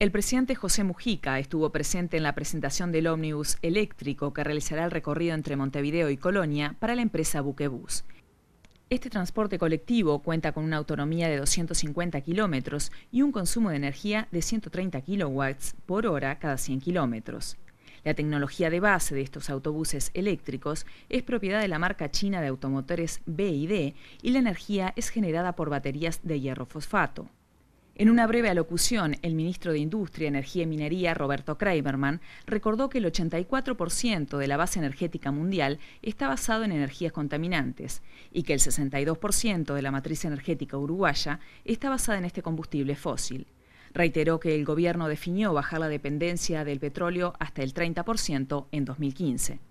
El presidente José Mujica estuvo presente en la presentación del ómnibus eléctrico que realizará el recorrido entre Montevideo y Colonia para la empresa Buquebus. Este transporte colectivo cuenta con una autonomía de 250 kilómetros y un consumo de energía de 130 kilowatts por hora cada 100 kilómetros. La tecnología de base de estos autobuses eléctricos es propiedad de la marca china de automotores BID y la energía es generada por baterías de hierro fosfato. En una breve alocución, el ministro de Industria, Energía y Minería, Roberto Kramerman, recordó que el 84% de la base energética mundial está basado en energías contaminantes y que el 62% de la matriz energética uruguaya está basada en este combustible fósil. Reiteró que el gobierno definió bajar la dependencia del petróleo hasta el 30% en 2015.